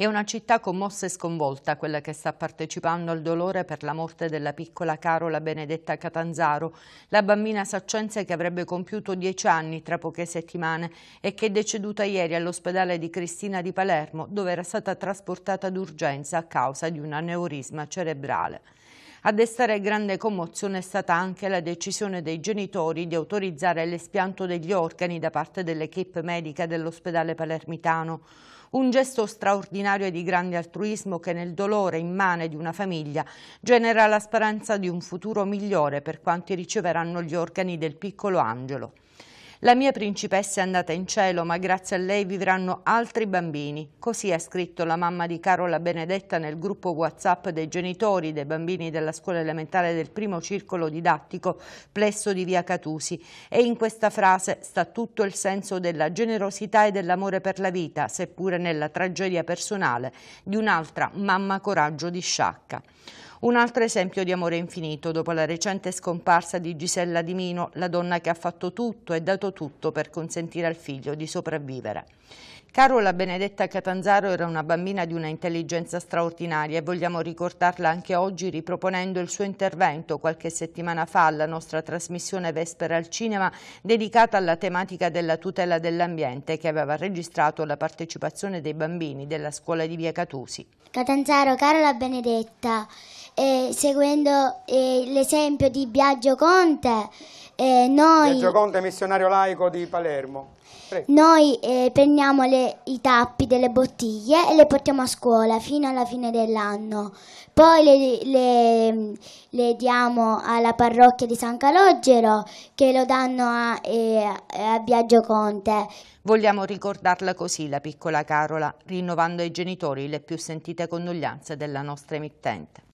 È una città commossa e sconvolta quella che sta partecipando al dolore per la morte della piccola Carola Benedetta Catanzaro, la bambina saccense che avrebbe compiuto dieci anni tra poche settimane e che è deceduta ieri all'ospedale di Cristina di Palermo dove era stata trasportata d'urgenza a causa di un aneurisma cerebrale. A destare grande commozione è stata anche la decisione dei genitori di autorizzare l'espianto degli organi da parte dell'equipe medica dell'ospedale palermitano. Un gesto straordinario e di grande altruismo che nel dolore immane di una famiglia genera la speranza di un futuro migliore per quanti riceveranno gli organi del piccolo angelo. La mia principessa è andata in cielo, ma grazie a lei vivranno altri bambini. Così ha scritto la mamma di Carola Benedetta nel gruppo WhatsApp dei genitori dei bambini della scuola elementare del primo circolo didattico plesso di via Catusi. E in questa frase sta tutto il senso della generosità e dell'amore per la vita, seppure nella tragedia personale di un'altra mamma coraggio di Sciacca. Un altro esempio di amore infinito dopo la recente scomparsa di Gisella Di Mino, la donna che ha fatto tutto e dato tutto per consentire al figlio di sopravvivere. Carola Benedetta Catanzaro era una bambina di una intelligenza straordinaria e vogliamo ricordarla anche oggi riproponendo il suo intervento qualche settimana fa alla nostra trasmissione Vespera al Cinema dedicata alla tematica della tutela dell'ambiente che aveva registrato la partecipazione dei bambini della scuola di Via Catusi. Catanzaro Carola Benedetta, eh, seguendo eh, l'esempio di Biagio Conte, eh, noi... Biagio Conte missionario laico di Palermo. Noi eh, prendiamo le, i tappi delle bottiglie e le portiamo a scuola fino alla fine dell'anno. Poi le, le, le, diamo alla parrocchia di San Calogero che lo danno a, eh, a Biagio Conte. Vogliamo ricordarla così, la piccola Carola, rinnovando ai genitori le più sentite condoglianze della nostra emittente.